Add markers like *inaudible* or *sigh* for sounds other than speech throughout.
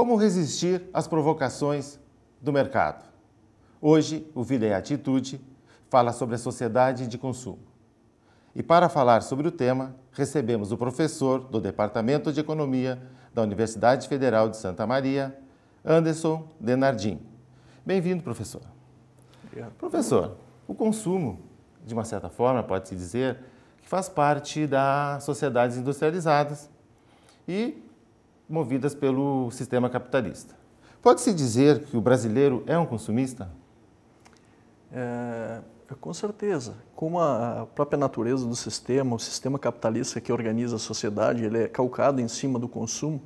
Como resistir às provocações do mercado? Hoje, o Vida é Atitude fala sobre a sociedade de consumo. E para falar sobre o tema, recebemos o professor do Departamento de Economia da Universidade Federal de Santa Maria, Anderson Denardim. Bem-vindo, professor. Obrigado. Professor, o consumo, de uma certa forma, pode-se dizer, que faz parte das sociedades industrializadas e movidas pelo sistema capitalista. Pode-se dizer que o brasileiro é um consumista? É, com certeza. Como a própria natureza do sistema, o sistema capitalista que organiza a sociedade, ele é calcado em cima do consumo.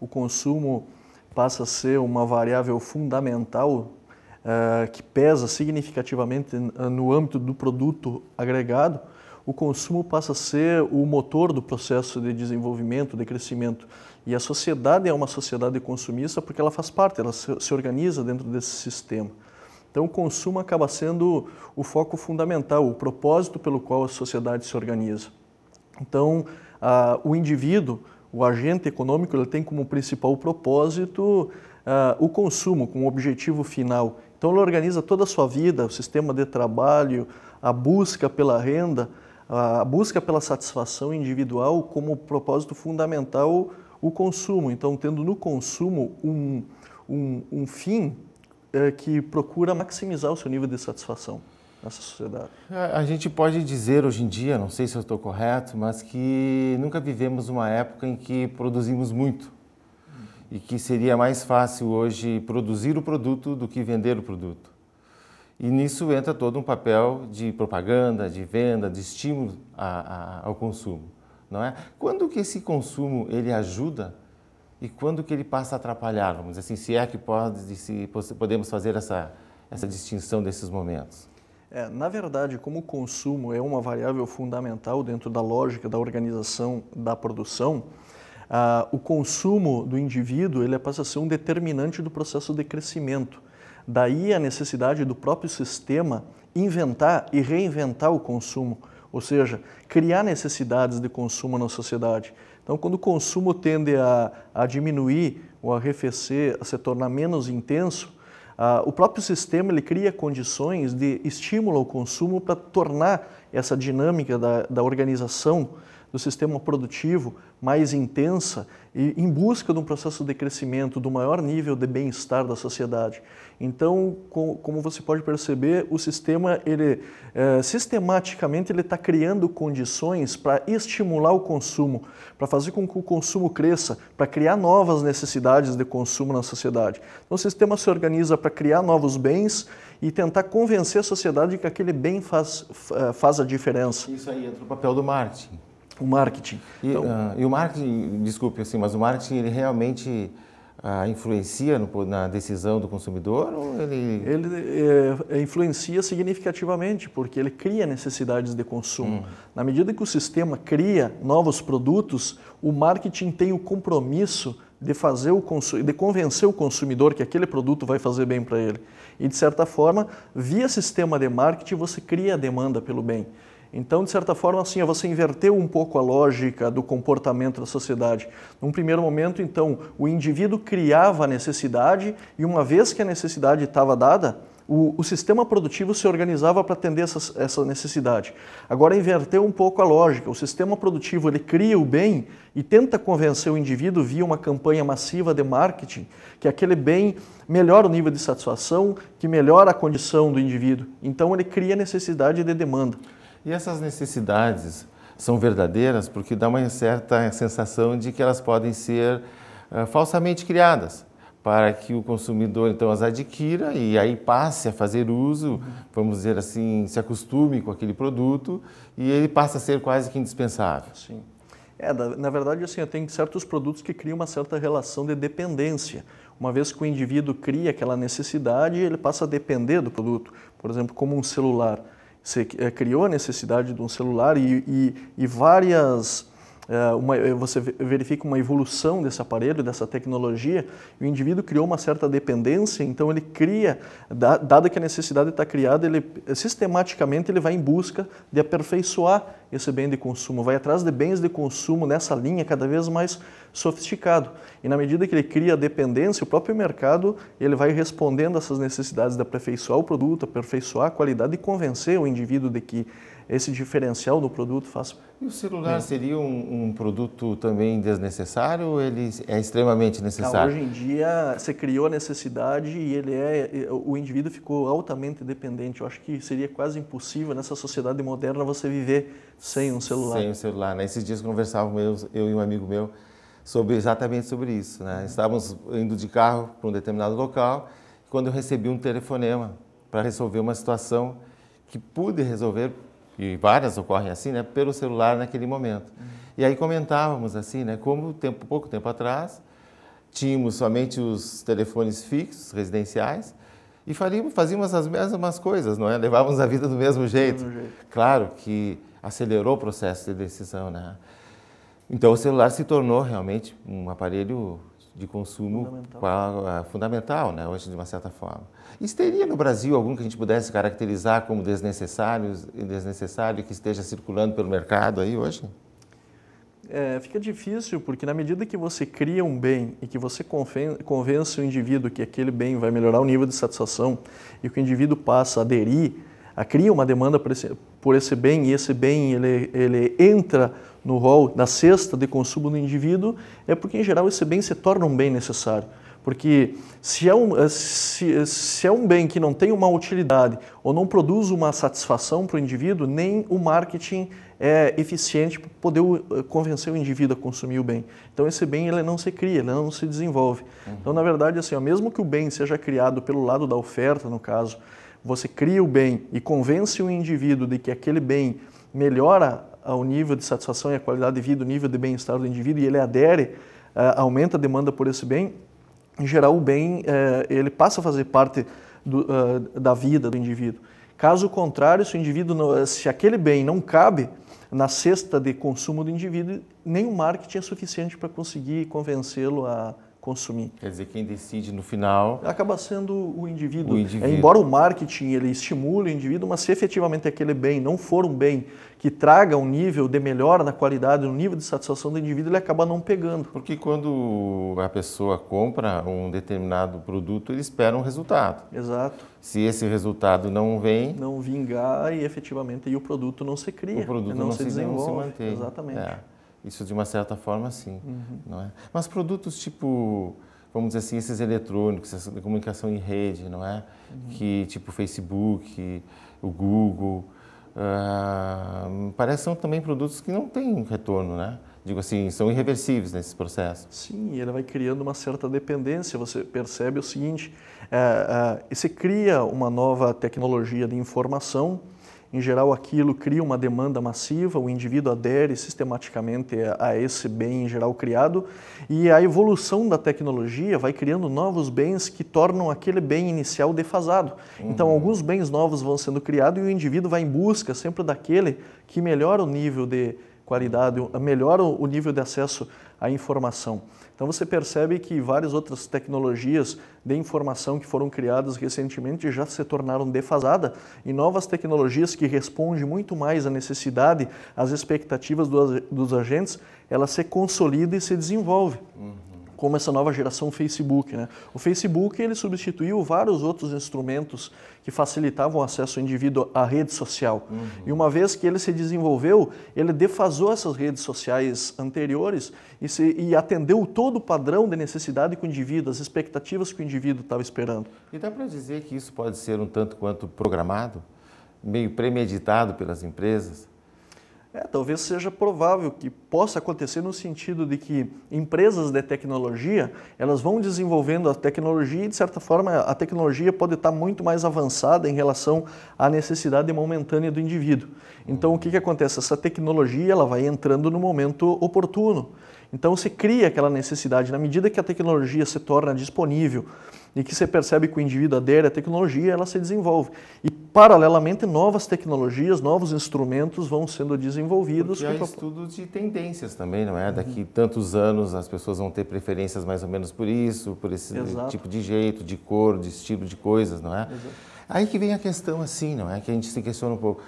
O consumo passa a ser uma variável fundamental é, que pesa significativamente no âmbito do produto agregado o consumo passa a ser o motor do processo de desenvolvimento, de crescimento. E a sociedade é uma sociedade consumista porque ela faz parte, ela se organiza dentro desse sistema. Então, o consumo acaba sendo o foco fundamental, o propósito pelo qual a sociedade se organiza. Então, a, o indivíduo, o agente econômico, ele tem como principal propósito a, o consumo, como objetivo final. Então, ele organiza toda a sua vida, o sistema de trabalho, a busca pela renda, a busca pela satisfação individual como propósito fundamental o consumo. Então, tendo no consumo um, um, um fim é, que procura maximizar o seu nível de satisfação nessa sociedade. A, a gente pode dizer hoje em dia, não sei se eu estou correto, mas que nunca vivemos uma época em que produzimos muito e que seria mais fácil hoje produzir o produto do que vender o produto. E nisso entra todo um papel de propaganda, de venda, de estímulo a, a, ao consumo, não é? Quando que esse consumo ele ajuda e quando que ele passa a atrapalhar, vamos dizer assim, se é que pode, se podemos fazer essa, essa distinção desses momentos? É, na verdade, como o consumo é uma variável fundamental dentro da lógica da organização da produção, ah, o consumo do indivíduo ele passa a ser um determinante do processo de crescimento. Daí a necessidade do próprio sistema inventar e reinventar o consumo, ou seja, criar necessidades de consumo na sociedade. Então, quando o consumo tende a, a diminuir ou a arrefecer, a se tornar menos intenso, o próprio sistema ele cria condições de estímulo ao consumo para tornar essa dinâmica da, da organização do sistema produtivo mais intensa e em busca de um processo de crescimento, do maior nível de bem-estar da sociedade. Então, com, como você pode perceber, o sistema, ele, é, sistematicamente, ele está criando condições para estimular o consumo, para fazer com que o consumo cresça, para criar novas necessidades de consumo na sociedade. Então, o sistema se organiza para criar novos bens e tentar convencer a sociedade que aquele bem faz, eh, faz a diferença. Isso aí entra no papel do marketing. O marketing. E, então, uh, e o marketing, desculpe, assim, mas o marketing ele realmente uh, influencia no, na decisão do consumidor? Ou ele ele é, influencia significativamente, porque ele cria necessidades de consumo. Hum. Na medida que o sistema cria novos produtos, o marketing tem o compromisso de fazer o de convencer o consumidor que aquele produto vai fazer bem para ele. E de certa forma, via sistema de marketing você cria a demanda pelo bem. Então, de certa forma, assim, é você inverteu um pouco a lógica do comportamento da sociedade. Num primeiro momento, então, o indivíduo criava a necessidade e uma vez que a necessidade estava dada, o, o, sistema produtivo se organizava para atender essa, essa necessidade. Agora inverteu um pouco a lógica. O sistema produtivo ele cria o bem e tenta convencer o indivíduo via uma campanha massiva de marketing que é aquele bem melhora o nível de satisfação, que melhora a condição do indivíduo. Então ele cria necessidade de demanda. E essas necessidades são verdadeiras porque dá uma certa sensação de que elas podem ser uh, falsamente criadas para que o consumidor então as adquira e aí passe a fazer uso, vamos dizer assim, se acostume com aquele produto e ele passa a ser quase que indispensável. Sim. É, na verdade, assim, tem certos produtos que criam uma certa relação de dependência. Uma vez que o indivíduo cria aquela necessidade, ele passa a depender do produto. Por exemplo, como um celular. Você é, criou a necessidade de um celular e, e, e várias. É, uma, eh, você verifica uma evolução desse aparelho, dessa tecnologia, e o indivíduo criou uma certa dependência, então ele cria, dada que a necessidade está criada, ele sistematicamente ele vai em busca de aperfeiçoar esse bem de consumo, vai atrás de bens de consumo nessa linha cada vez mais sofisticado. E na medida que ele cria dependência, o próprio mercado ele vai respondendo a essas necessidades de aperfeiçoar o produto, aperfeiçoar a qualidade e convencer o indivíduo de que esse diferencial do produto faz. E o celular é. seria um, um, produto também desnecessário ou ele é extremamente necessário? Não, hoje em dia se criou a necessidade e ele é, o indivíduo ficou altamente dependente. Eu acho que seria quase impossível nessa sociedade moderna você viver sem um celular. Sem um celular, Nesses né? dias conversávamos eu, e um amigo meu sobre exatamente sobre isso, né? Estávamos indo de carro para um determinado local quando eu recebi um telefonema para resolver uma situação que pude resolver e várias ocorrem assim, né? Pelo celular naquele momento. E aí comentávamos assim, né? Como tempo, pouco tempo atrás tínhamos somente os telefones fixos residenciais e faríamos, fazíamos as mesmas coisas, não é? Levávamos a vida do mesmo jeito. Do mesmo jeito. Claro que acelerou o processo de decisão, né? Então o celular se tornou realmente um aparelho de consumo fundamental, ah, fundamental né, hoje de uma certa forma. Isso teria no Brasil algum que a gente pudesse caracterizar como desnecessário, e desnecessário que esteja circulando pelo mercado aí hoje? É, fica difícil, porque na medida que você cria um bem e que você convence o indivíduo que aquele bem vai melhorar o nível de satisfação e que o indivíduo passa a aderir cria uma demanda por esse, por esse bem e esse bem ele, ele entra no rol da cesta de consumo do indivíduo, é porque, em geral, esse bem se torna um bem necessário. Porque se é, um, se, se é um bem que não tem uma utilidade ou não produz uma satisfação para o indivíduo, nem o marketing é eficiente para poder eh, convencer o indivíduo a consumir o bem. Então esse bem ele não se cria, ele não se desenvolve. Uhum. Então na verdade assim, ó, mesmo que o bem seja criado pelo lado da oferta no caso, você cria o bem e convence o indivíduo de que aquele bem melhora o nível de satisfação e a qualidade de vida, o nível de bem-estar do indivíduo e ele adere, eh, aumenta a demanda por esse bem, em geral o bem eh, ele passa a fazer parte do, eh, da vida do indivíduo. Caso contrário, se o indivíduo não, se aquele bem não cabe na cesta de consumo do indivíduo, nem o marketing é suficiente para conseguir convencê-lo a, consumir. Quer dizer, quem decide no final acaba sendo o indivíduo. O é, indivíduo. É, embora o marketing ele estimule o indivíduo, mas se efetivamente aquele bem não for um bem que traga um nível de melhora na qualidade, um nível de satisfação do indivíduo, ele acaba não pegando. Porque quando a pessoa compra um determinado produto, ele espera um resultado. Exato. Se esse resultado não vem, não vingar e efetivamente e o produto não se cria, o produto né, não, não se, se, desenvolve, não se mantém. Exatamente. É. Isso de uma certa forma, sim. Uhum. Não é? Mas produtos tipo, vamos dizer assim, esses eletrônicos, essa comunicação em rede, não é? Uhum. Que tipo Facebook, o Google, uh, ah, parecem também produtos que não têm retorno, né? digo assim, são irreversíveis nesses processos. Sim, ele vai criando uma certa dependência. Você percebe o seguinte: é, é, você cria uma nova tecnologia de informação em geral, aquilo cria uma demanda massiva, o indivíduo adere sistematicamente a esse bem em geral criado, e a evolução da tecnologia vai criando novos bens que tornam aquele bem inicial defasado. Então, uhum. Então, alguns bens novos vão sendo criados e o indivíduo vai em busca sempre daquele que melhora o nível de qualidade, melhora o nível de acesso à informação. Então você percebe que várias outras tecnologias de informação que foram criadas recentemente já se tornaram defasadas e novas tecnologias que respondem muito mais à necessidade, às expectativas do, dos agentes, ela se consolida e se desenvolve. Uhum como essa nova geração Facebook. Né? O Facebook ele substituiu vários outros instrumentos que facilitavam o acesso ao indivíduo à rede social. Uhum. E uma vez que ele se desenvolveu, ele defasou essas redes sociais anteriores e, se, e atendeu todo o padrão de necessidade que o indivíduo, as expectativas que o indivíduo estava esperando. E dá para dizer que isso pode ser um tanto quanto programado, meio premeditado pelas empresas? É, talvez seja provável que possa acontecer no sentido de que empresas de tecnologia elas vão desenvolvendo a tecnologia e de certa forma a tecnologia pode estar muito mais avançada em relação à necessidade momentânea do indivíduo. Então o que, que acontece? Essa tecnologia ela vai entrando no momento oportuno então se cria aquela necessidade. Na medida que a tecnologia se torna disponível e que você percebe que o indivíduo adere à tecnologia, ela se desenvolve. E, paralelamente, novas tecnologias, novos instrumentos vão sendo desenvolvidos. E há prop... estudo de tendências também, não é? Uhum. Daqui tantos anos as pessoas vão ter preferências mais ou menos por isso, por esse Exato. tipo de jeito, de cor, de estilo de coisas, não é? Exato. Aí que vem a questão assim, não é? Que a gente se questiona um pouco.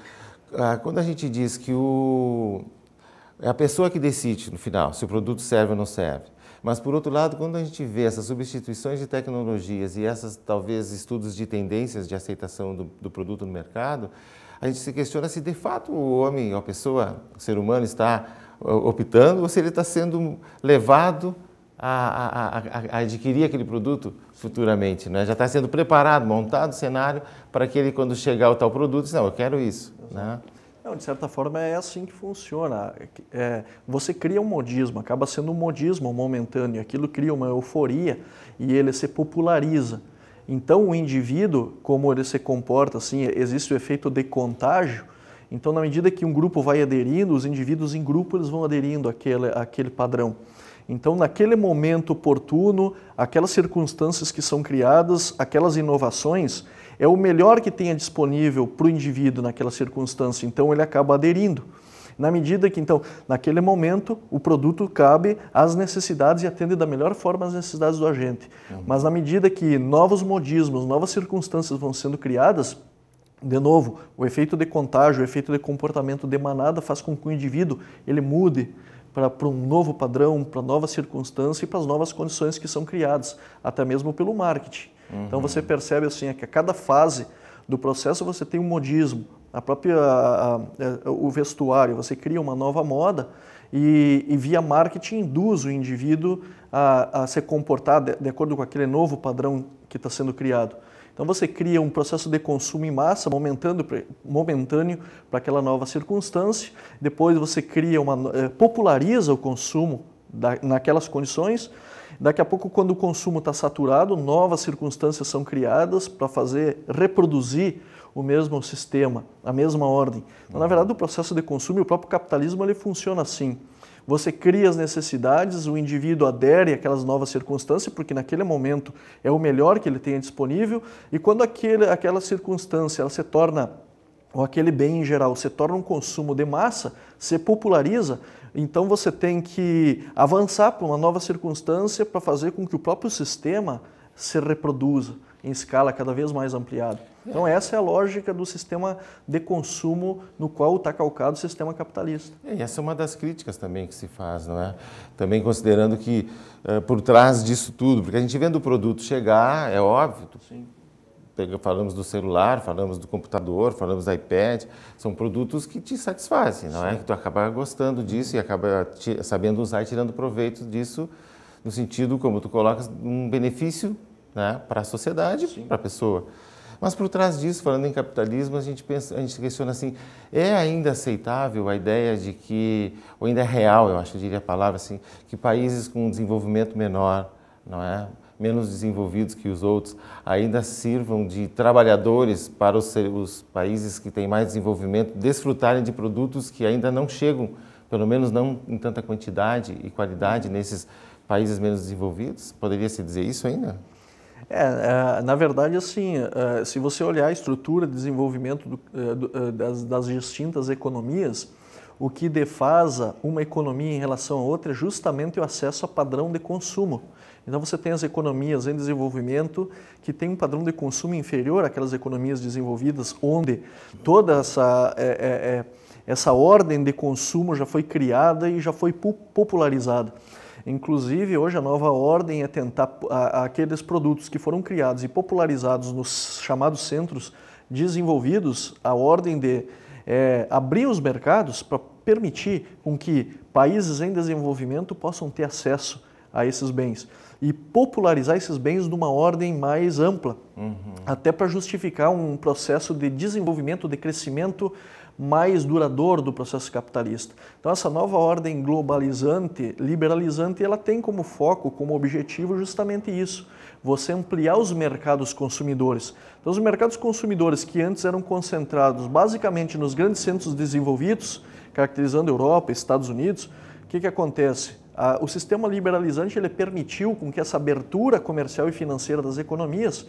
Ah, quando a gente diz que o é a pessoa que decide no final se o produto serve ou não serve. Mas, por outro lado, quando a gente vê essas substituições de tecnologias e essas, talvez, estudos de tendências de aceitação do, do produto no mercado, a gente se questiona se de fato o homem, a pessoa, o ser humano está optando ou se ele está sendo levado a, a, a, a adquirir aquele produto futuramente. Né? Já está sendo preparado, montado o cenário para que ele, quando chegar o tal produto, diz, não, eu quero isso. Né? Não, de certa forma é assim que funciona. É, você cria um modismo, acaba sendo um modismo momentâneo, aquilo cria uma euforia e ele se populariza. Então o indivíduo, como ele se comporta assim, existe o efeito de contágio. Então na medida que um grupo vai aderindo, os indivíduos em grupo eles vão aderindo àquele, àquele padrão. Então, naquele momento oportuno, aquelas circunstâncias que são criadas, aquelas inovações, é o melhor que tenha disponível para o indivíduo naquela circunstância, então ele acaba aderindo. Na medida que, então, naquele momento, o produto cabe às necessidades e atende da melhor forma às necessidades do agente. Uhum. Mas na medida que novos modismos, novas circunstâncias vão sendo criadas, de novo, o efeito de contágio, o efeito de comportamento de manada faz com que o indivíduo ele mude para um novo padrão, para nova circunstância e para as novas condições que são criadas, até mesmo pelo marketing. Uhum. Então você percebe assim é que a cada fase do processo você tem um modismo, a própria a, a, é, o vestuário, você cria uma nova moda e, e via marketing induz o indivíduo a, a se comportar de, de acordo com aquele novo padrão que está sendo criado. Então você cria um processo de consumo em massa, momentâneo para aquela nova circunstância. Depois você cria uma é, populariza o consumo da, naquelas condições Daqui a pouco, quando o consumo está saturado, novas circunstâncias são criadas para fazer reproduzir o mesmo sistema, a mesma ordem. Então, na uhum. verdade, o processo de consumo e o próprio capitalismo ele funciona assim. Você cria as necessidades, o indivíduo adere àquelas novas circunstâncias, porque naquele momento é o melhor que ele tenha disponível, e quando aquele, aquela circunstância ela se torna ou aquele bem em geral se torna um consumo de massa, se populariza, então você tem que avançar para uma nova circunstância para fazer com que o próprio sistema se reproduza em escala cada vez mais ampliada. Então é. essa é a lógica do sistema de consumo no qual está calcado o sistema capitalista. É, e essa é uma das críticas também que se faz, não é? Também considerando que uh, por trás disso tudo, porque a gente vendo o produto chegar, é óbvio, Sim falamos do celular, falamos do computador, falamos do iPad, são produtos que te satisfazem, não é? Sim. é? Que tu acaba gostando disso e acaba sabendo usar e tirando proveito disso, no sentido, como tu colocas, um benefício né, para a sociedade, para a pessoa. Mas por trás disso, falando em capitalismo, a gente pensa, a gente questiona assim: é ainda aceitável a ideia de que, ou ainda é real, eu acho, eu diria a palavra assim, que países com um desenvolvimento menor, não é, menos desenvolvidos que os outros, ainda sirvam de trabalhadores para os, os países que têm mais desenvolvimento desfrutarem de produtos que ainda não chegam, pelo menos não em tanta quantidade e qualidade nesses países menos desenvolvidos? Poderia se dizer isso ainda? É, é na verdade, assim, é, se você olhar a estrutura de desenvolvimento é, das, distintas economias, o que defasa uma economia em relação a outra é justamente o acesso a padrão de consumo. Então você tem as economias em desenvolvimento que têm um padrão de consumo inferior àquelas economias desenvolvidas, onde toda essa, é, é, é essa ordem de consumo já foi criada e já foi popularizada. Inclusive, hoje a nova ordem é tentar a, aqueles produtos que foram criados e popularizados nos chamados centros desenvolvidos, a ordem de é, abrir os mercados para permitir com que países em desenvolvimento possam ter acesso a esses bens e popularizar esses bens numa ordem mais ampla, uhum. até para justificar um processo de desenvolvimento, de crescimento mais duradouro do processo capitalista. Então essa nova ordem globalizante, liberalizante, ela tem como foco, como objetivo justamente isso, você ampliar os mercados consumidores. Então os mercados consumidores que antes eram concentrados basicamente nos grandes centros desenvolvidos, caracterizando Europa, Estados Unidos, o que, que acontece? Uh, o sistema liberalizante ele permitiu com que essa abertura comercial e financeira das economias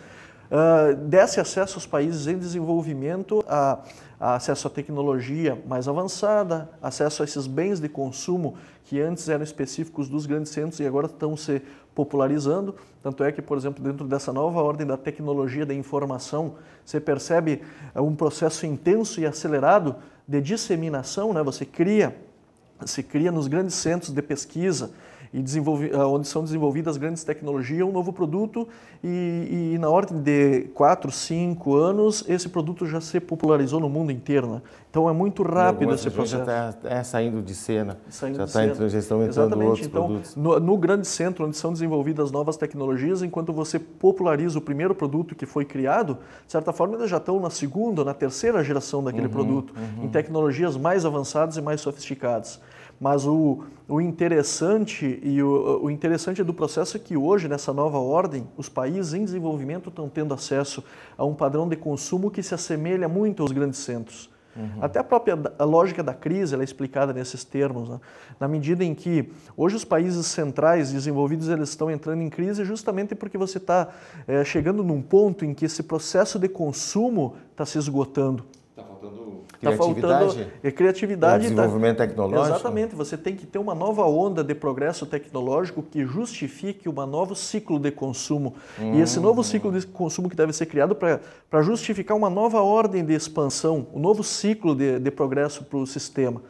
uh, desse acesso aos países em desenvolvimento a, a, acesso à tecnologia mais avançada, acesso a esses bens de consumo que antes eram específicos dos grandes centros e agora estão se popularizando. Tanto é que, por exemplo, dentro dessa nova ordem da tecnologia da informação, você percebe ah, um processo intenso e acelerado de disseminação, né? você cria se cria nos grandes centros de pesquisa, e desenvolve, ah, onde são desenvolvidas grandes tecnologias, um novo produto e, e na ordem de 4, 5 anos, esse produto já se popularizou no mundo inteiro. Né? Então é muito rápido esse processo. Já está é, saindo de cena, saindo já, está tá cena. Entrando, já estão entrando Exatamente. outros então, produtos. No, no grande centro, onde são desenvolvidas novas tecnologias, enquanto você populariza o primeiro produto que foi criado, de certa forma eles já estão na segunda, na terceira geração daquele uhum, produto, uhum. em tecnologias mais avançadas e mais sofisticadas. Mas o, o interessante e o, o, interessante do processo é que hoje, nessa nova ordem, os países em desenvolvimento estão tendo acesso a um padrão de consumo que se assemelha muito aos grandes centros. Uhum. Até a própria a lógica da crise é explicada nesses termos, né? na medida em que hoje os países centrais desenvolvidos eles estão entrando em crise justamente porque você está é, eh, chegando num ponto em que esse processo de consumo está se esgotando. Está faltando é, criatividade. Tá- desenvolvimento tá... tecnológico. Exatamente. Você tem que ter uma nova onda de progresso tecnológico que justifique um novo ciclo de consumo. Hum. E esse novo ciclo de consumo que deve ser criado para justificar uma nova ordem de expansão, um novo ciclo de, de progresso para o sistema.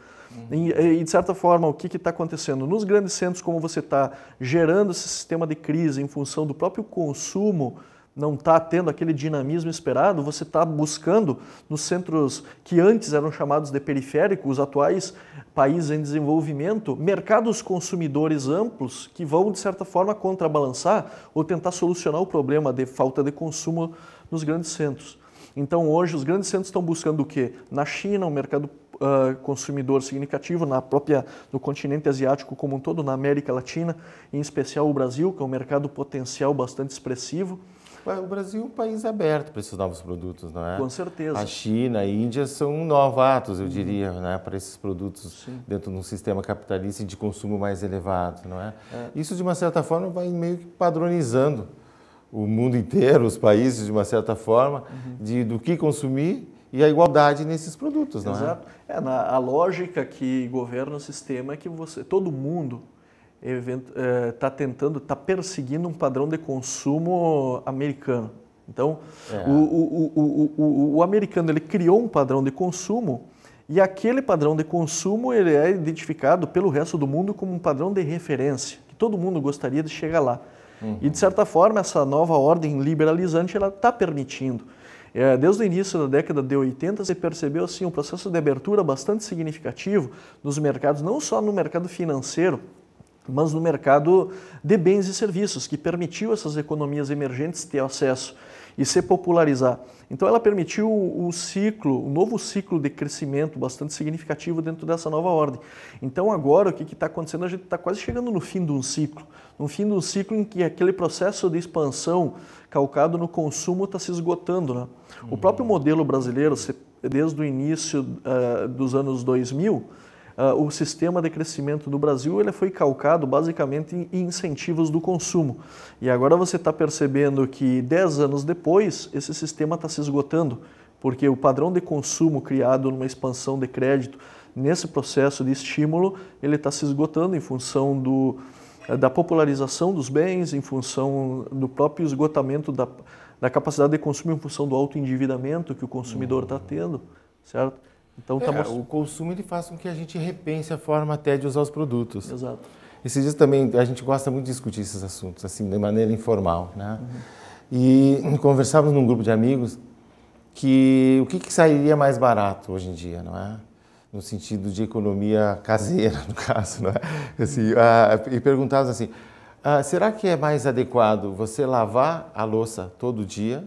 Hum. E, e, de certa forma, o que está acontecendo? Nos grandes centros, como você está gerando esse sistema de crise em função do próprio consumo não está tendo aquele dinamismo esperado, você está buscando nos centros que antes eram chamados de periféricos, os atuais países em desenvolvimento, mercados consumidores amplos que vão, de certa forma, contrabalançar ou tentar solucionar o problema de falta de consumo nos grandes centros. Então, hoje, os grandes centros estão buscando o quê? Na China, um mercado Uh, consumidor significativo na própria no continente asiático como um todo, na América Latina, em especial o Brasil, que é um mercado potencial bastante expressivo. O Brasil é um país aberto para esses novos produtos, não é? Com certeza. A China, a Índia são novatos, eu uhum. diria, uhum. né, para esses produtos Sim. dentro de um sistema capitalista de consumo mais elevado, não é? é? Isso, de uma certa forma, vai meio que padronizando o mundo inteiro, os países, de uma certa forma, uhum. de, do que consumir e a igualdade nesses produtos, não Exato. é? Exato. É, na, a lógica que governa o sistema é que você, todo mundo está eh, tentando, está perseguindo um padrão de consumo americano. Então, é. o, o, o, o, americano ele criou um padrão de consumo e aquele padrão de consumo ele é identificado pelo resto do mundo como um padrão de referência, que todo mundo gostaria de chegar lá. Uhum. E, de certa forma, essa nova ordem liberalizante ela está permitindo. É, desde o início da década de 80, se percebeu assim, um processo de abertura bastante significativo nos mercados, não só no mercado financeiro, mas no mercado de bens e serviços, que permitiu essas economias emergentes ter acesso e se popularizar. Então ela permitiu o ciclo, um novo ciclo de crescimento bastante significativo dentro dessa nova ordem. Então agora o que está acontecendo? A gente está quase chegando no fim de um ciclo, no fim de um ciclo em que aquele processo de expansão calcado no consumo está se esgotando. Né? O uhum. próprio modelo brasileiro, desde o início uh, dos anos 2000, uh, o sistema de crescimento do Brasil ele foi calcado basicamente em incentivos do consumo. E agora você está percebendo que 10 anos depois, esse sistema está se esgotando, porque o padrão de consumo criado numa expansão de crédito nesse processo de estímulo, ele está se esgotando em função do, da popularização dos bens, em função do próprio esgotamento da, da capacidade de consumo, em função do alto endividamento que o consumidor está tendo, certo? Então, tá é, most... O consumo ele faz com que a gente repense a forma até de usar os produtos. Exato. Esses dias também a gente gosta muito de discutir esses assuntos, assim, de maneira informal, né? Uhum. E conversávamos num grupo de amigos que o que, que, sairia mais barato hoje em dia, não é? No sentido de economia caseira, *laughs* no caso, não é? Assim, ah, e perguntávamos assim, ah, será que é mais adequado você lavar a louça todo dia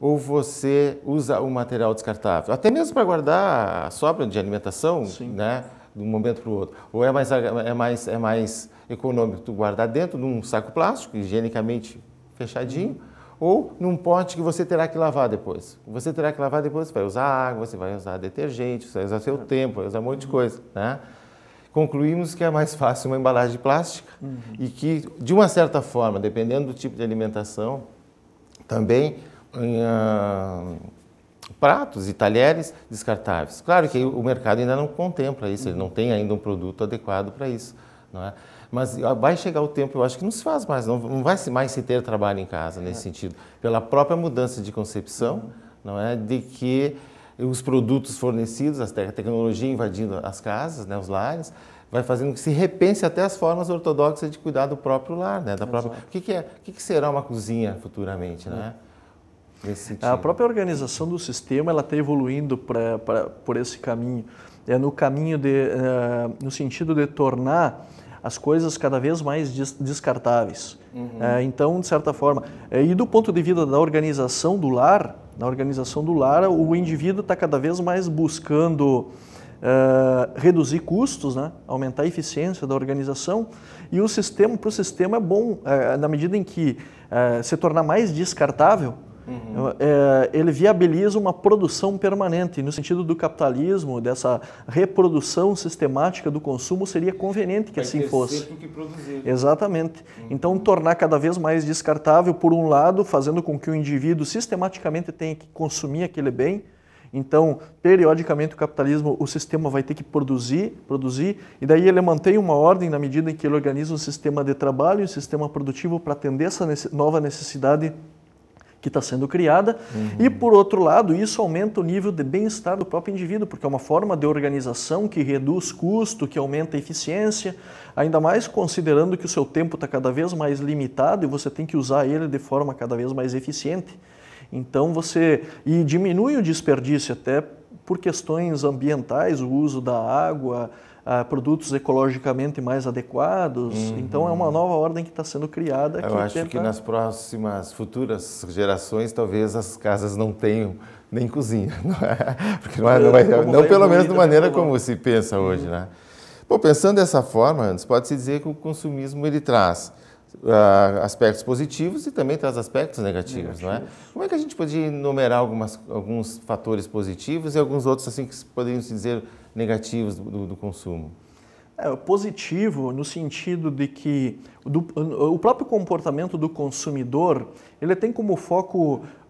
ou você usa o material descartável? Até mesmo para guardar a sobra de alimentação, Sim. né? De um momento para o outro. Ou é mais, é mais, é mais econômico tu guardar dentro de um saco plástico, higienicamente fechadinho, uhum. ou num pote que você terá que lavar depois. Você terá que lavar depois, você vai usar água, você vai usar detergente, você vai usar seu uhum. tempo, vai usar um monte de uhum. coisa, né? concluímos que é mais fácil uma embalagem plástica uhum. e que, de uma certa forma, dependendo do tipo de alimentação, também ah, pratos e talheres descartáveis. Claro que o mercado ainda não contempla isso, ele não tem ainda um produto adequado para isso. Não é? Mas vai chegar o tempo, eu acho que não se faz mais, não, vai mais se ter trabalho em casa nesse sentido, pela própria mudança de concepção, não é, de que os produtos fornecidos, a tecnologia invadindo as casas, né, os lares, vai fazendo que se repense até as formas ortodoxas de cuidar do próprio lar, né, da própria. O que, que é, o que, que será uma cozinha futuramente, né? É. A própria organização do sistema ela está evoluindo pra, pra, por esse caminho. É no caminho de, eh, no sentido de tornar as coisas cada vez mais descartáveis. Uhum. É, então, de certa forma, é, e do ponto de vista da organização do lar, na organização do lar, o indivíduo está cada vez mais buscando Uh, reduzir custos, né? aumentar a eficiência da organização. E o sistema, para o sistema, é bom uh, na medida em que uh, se tornar mais descartável, Uhum. É, ele viabiliza uma produção permanente. No sentido do capitalismo, dessa reprodução sistemática do consumo, seria conveniente que Vai assim fosse. Que produzir. Exatamente. Uhum. Então, tornar cada vez mais descartável, por um lado, fazendo com que o indivíduo sistematicamente tenha que consumir aquele bem, então, periodicamente, o capitalismo, o sistema vai ter que produzir, produzir, e daí ele mantém uma ordem na medida em que ele organiza um sistema de trabalho, um sistema produtivo para atender essa nova necessidade que está sendo criada. Uhum. E, por outro lado, isso aumenta o nível de bem-estar do próprio indivíduo, porque é uma forma de organização que reduz custo, que aumenta a eficiência, ainda mais considerando que o seu tempo está cada vez mais limitado e você tem que usar ele de forma cada vez mais eficiente. Então você e diminui o desperdício até por questões ambientais, o uso da água, a ah, produtos ecologicamente mais adequados. Uhum. Então é uma nova ordem que está sendo criada. Eu acho tenta... que nas próximas futuras gerações talvez as casas não tenham nem cozinha, *laughs* não é? Porque não, é, não, é, não, não pelo menos da maneira né? como... se pensa hoje, uhum. né? Bom, pensando dessa forma, antes pode se dizer que o consumismo ele traz uh, aspectos positivos e também traz aspectos negativos, negativos, não é? Como é que a gente pode enumerar algumas, alguns fatores positivos e alguns outros assim que poderiam se dizer negativos do, do consumo? É, positivo no sentido de que do, o próprio comportamento do consumidor ele tem como foco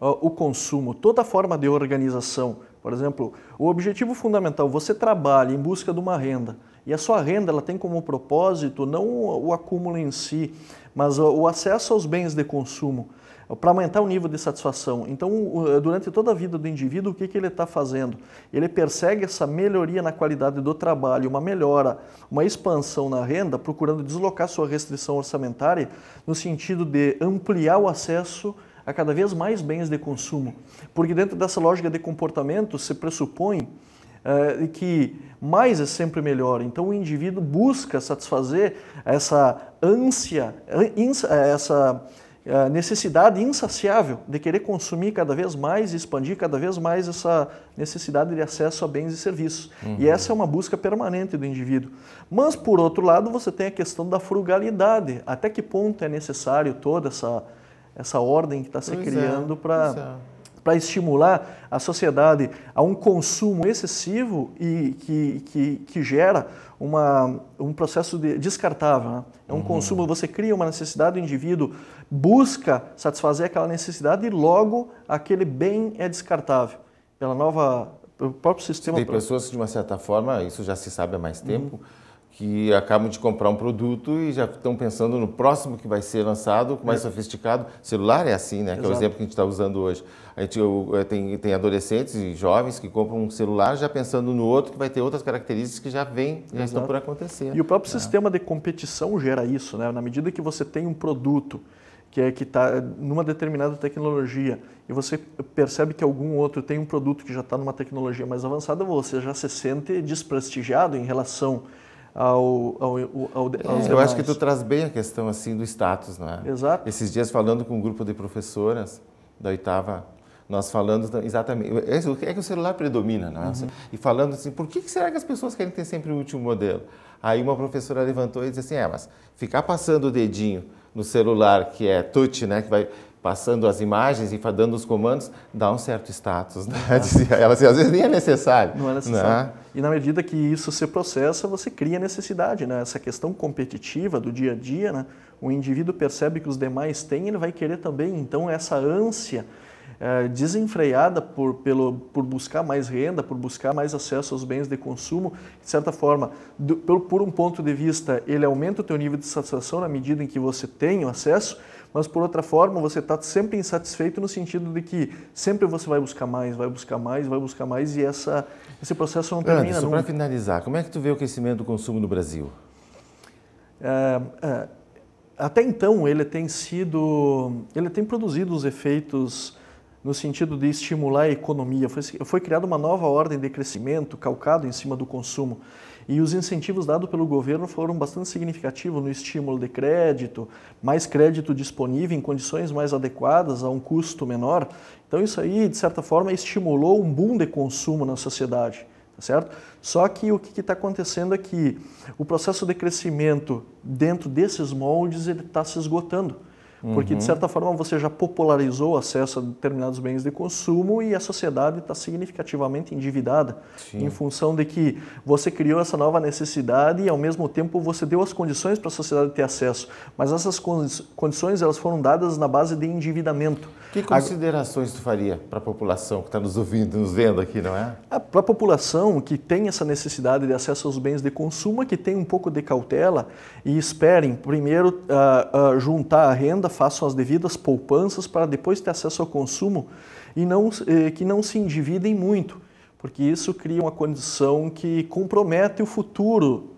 uh, o consumo, toda forma de organização por exemplo, o objetivo fundamental, você trabalha em busca de uma renda e a sua renda ela tem como propósito não o acúmulo em si, mas o acesso aos bens de consumo para aumentar o nível de satisfação. Então, durante toda a vida do indivíduo, o que, que ele está fazendo? Ele persegue essa melhoria na qualidade do trabalho, uma melhora, uma expansão na renda, procurando deslocar sua restrição orçamentária no sentido de ampliar o acesso a cada vez mais bens de consumo, porque dentro dessa lógica de comportamento se pressupõe uh, que mais é sempre melhor. Então o indivíduo busca satisfazer essa ânsia, eh, eh, essa necessidade insaciável de querer consumir cada vez mais e expandir cada vez mais essa necessidade de acesso a bens e serviços. Uhum. E essa é uma busca permanente do indivíduo. Mas, por outro lado, você tem a questão da frugalidade. Até que ponto é necessário toda essa essa ordem que está se pois é, criando é, para para estimular a sociedade a um consumo excessivo e que, que, que gera uma, um processo de descartável. Né? É um uhum. consumo, você cria uma necessidade, o indivíduo busca satisfazer aquela necessidade e logo aquele bem é descartável. Pela nova, pelo próprio sistema... Tem pessoas que, de uma certa forma, isso já se sabe há mais uhum. tempo, uhum que acabam de comprar um produto e já estão pensando no próximo que vai ser lançado, mais é. sofisticado. Celular é assim, né? Que é o exemplo que a gente está usando hoje. A gente eh, tem, tem adolescentes e jovens que compram um celular já pensando no outro que vai ter outras características que já vem já estão por acontecer. E o próprio é. sistema de competição gera isso, né? Na medida que você tem um produto que é que está eh, numa determinada tecnologia e você percebe que algum outro tem um produto que já está numa tecnologia mais avançada, você já se sente desprestigiado em relação ao, ao, ao, aos é, Eu acho que tu traz bem a questão assim do status, não é? Exato. Esses dias falando com um grupo de professoras da oitava, nós falando exatamente, é, é que o celular predomina, não é? Uhum. E falando assim, por que será que as pessoas querem ter sempre o último modelo? Aí uma professora levantou e disse assim, é, mas ficar passando o dedinho no celular que é touch, né, que vai passando as imagens e dando os comandos, dá um certo status. Né? Ah. *laughs* Ela, assim, às vezes nem é necessário. Não é necessário. Né? E na medida que isso se processa, você cria necessidade. Né? Essa questão competitiva do dia a dia, né? o indivíduo percebe que os demais têm, ele vai querer também. Então, essa ânsia é, desenfreada por, pelo, por buscar mais renda, por buscar mais acesso aos bens de consumo, de certa forma, do, por, por um ponto de vista, ele aumenta o teu nível de satisfação na medida em que você tem o acesso, mas por outra forma você está sempre insatisfeito no sentido de que sempre você vai buscar mais, vai buscar mais, vai buscar mais e essa, esse processo não termina Anderson, Para finalizar, como é que tu vê o crescimento do consumo no Brasil? É, é, até então ele tem sido, ele tem produzido os efeitos no sentido de estimular a economia. Foi, foi criada uma nova ordem de crescimento calcado em cima do consumo. E os incentivos dados pelo governo foram bastante significativos no estímulo de crédito, mais crédito disponível em condições mais adequadas, a um custo menor. Então, isso aí, de certa forma, estimulou um boom de consumo na sociedade. Tá certo? Só que o que está acontecendo é que o processo de crescimento dentro desses moldes está se esgotando. Porque, uhum. de certa forma, você já popularizou o acesso a determinados bens de consumo e a sociedade está significativamente endividada Sim. em função de que você criou essa nova necessidade e, ao mesmo tempo, você deu as condições para a sociedade ter acesso. Mas essas condições elas foram dadas na base de endividamento. Que considerações tu faria para a população que está nos ouvindo, nos vendo aqui, não é? é para a população que tem essa necessidade de acesso aos bens de consumo, que tem um pouco de cautela e esperem, primeiro, uh, uh, juntar a renda renda façam as devidas poupanças para depois ter acesso ao consumo e não, eh, que não se endividem muito, porque isso cria uma condição que compromete o futuro,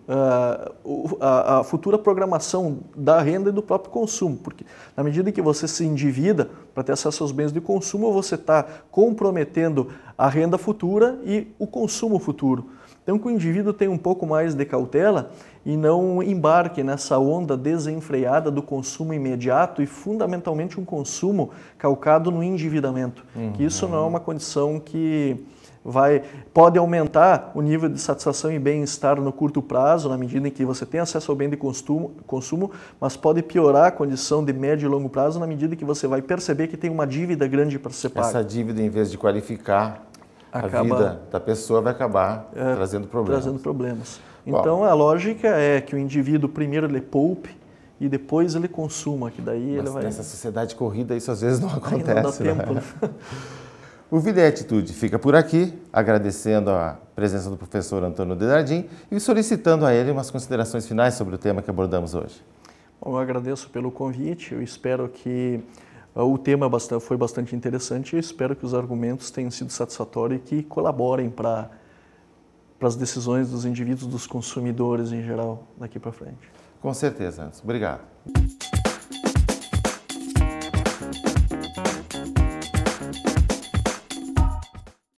uh, a, a, futura programação da renda e do próprio consumo, porque na medida que você se endivida para ter acesso aos bens de consumo, você está comprometendo a renda futura e o consumo futuro. Então, que o indivíduo tenha um pouco mais de cautela e não embarque nessa onda desenfreada do consumo imediato e fundamentalmente um consumo calcado no endividamento, uhum. que isso não é uma condição que vai pode aumentar o nível de satisfação e bem-estar no curto prazo, na medida em que você tem acesso ao bem de consumo, consumo, mas pode piorar a condição de médio e longo prazo na medida em que você vai perceber que tem uma dívida grande para ser paga. Essa dívida, em vez de qualificar Acaba, a vida da pessoa, vai acabar é, trazendo problemas. Trazendo problemas. Então a lógica é que o indivíduo primeiro ele poupe e depois ele consuma, que daí Mas ele vai. Nessa sociedade corrida isso às vezes não acontece. *laughs* não dá né? tempo. Né? *laughs* O Vida e Atitude fica por aqui, agradecendo a presença do professor Antônio Dedardim e solicitando a ele umas considerações finais sobre o tema que abordamos hoje. Bom, eu agradeço pelo convite, eu espero que ah, o tema foi bastante interessante e espero que os argumentos tenham sido satisfatórios e que colaborem para para as decisões dos indivíduos, dos consumidores em geral, daqui para frente. Com certeza, Anderson. Obrigado.